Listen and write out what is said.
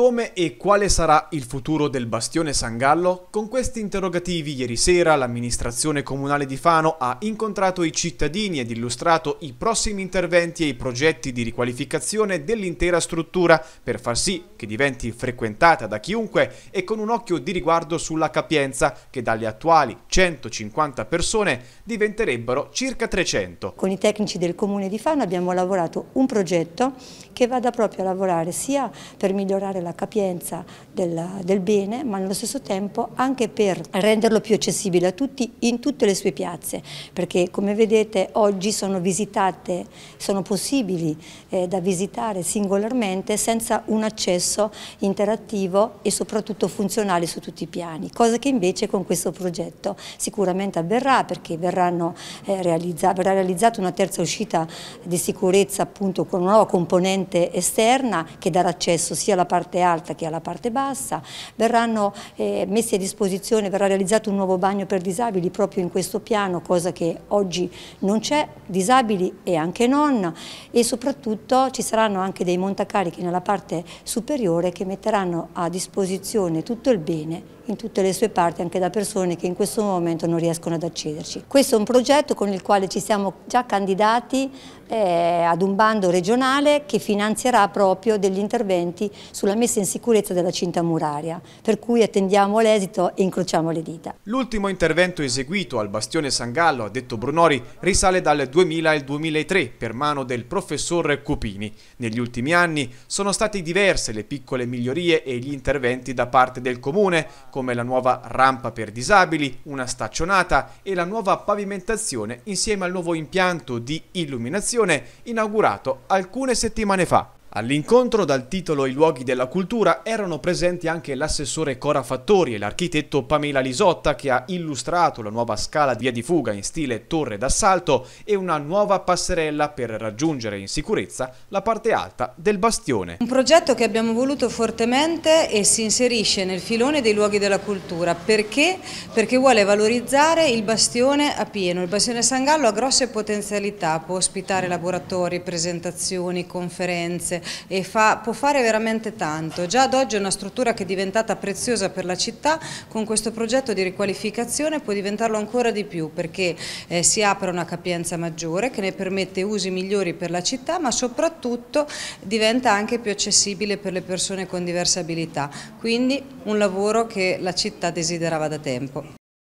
Come e quale sarà il futuro del bastione Sangallo? Con questi interrogativi ieri sera l'amministrazione comunale di Fano ha incontrato i cittadini ed illustrato i prossimi interventi e i progetti di riqualificazione dell'intera struttura per far sì che diventi frequentata da chiunque e con un occhio di riguardo sulla capienza che dalle attuali 150 persone diventerebbero circa 300. Con i tecnici del comune di Fano abbiamo lavorato un progetto che vada proprio a lavorare sia per migliorare la la capienza del, del bene, ma nello stesso tempo anche per renderlo più accessibile a tutti in tutte le sue piazze, perché come vedete oggi sono visitate, sono possibili eh, da visitare singolarmente senza un accesso interattivo e soprattutto funzionale su tutti i piani, cosa che invece con questo progetto sicuramente avverrà perché verranno, eh, realizza, verrà realizzata una terza uscita di sicurezza appunto con una nuova componente esterna che darà accesso sia alla parte parte alta che alla parte bassa, verranno eh, messi a disposizione, verrà realizzato un nuovo bagno per disabili proprio in questo piano, cosa che oggi non c'è, disabili e anche non e soprattutto ci saranno anche dei montacarichi nella parte superiore che metteranno a disposizione tutto il bene in tutte le sue parti anche da persone che in questo momento non riescono ad accederci. Questo è un progetto con il quale ci siamo già candidati eh, ad un bando regionale che finanzierà proprio degli interventi sulla messa in sicurezza della cinta muraria, per cui attendiamo l'esito e incrociamo le dita. L'ultimo intervento eseguito al bastione San Gallo, ha detto Brunori, risale dal 2000 2000 e il 2003 per mano del professor Cupini. Negli ultimi anni sono state diverse le piccole migliorie e gli interventi da parte del comune, come la nuova rampa per disabili, una staccionata e la nuova pavimentazione insieme al nuovo impianto di illuminazione inaugurato alcune settimane fa. All'incontro dal titolo I luoghi della cultura erano presenti anche l'assessore Cora Fattori e l'architetto Pamela Lisotta che ha illustrato la nuova scala di via di fuga in stile torre d'assalto e una nuova passerella per raggiungere in sicurezza la parte alta del bastione. Un progetto che abbiamo voluto fortemente e si inserisce nel filone dei luoghi della cultura perché? Perché vuole valorizzare il bastione a pieno. Il bastione San Gallo ha grosse potenzialità, può ospitare laboratori, presentazioni, conferenze e fa, può fare veramente tanto. Già ad oggi è una struttura che è diventata preziosa per la città, con questo progetto di riqualificazione può diventarlo ancora di più perché eh, si apre una capienza maggiore che ne permette usi migliori per la città ma soprattutto diventa anche più accessibile per le persone con diverse abilità. Quindi un lavoro che la città desiderava da tempo.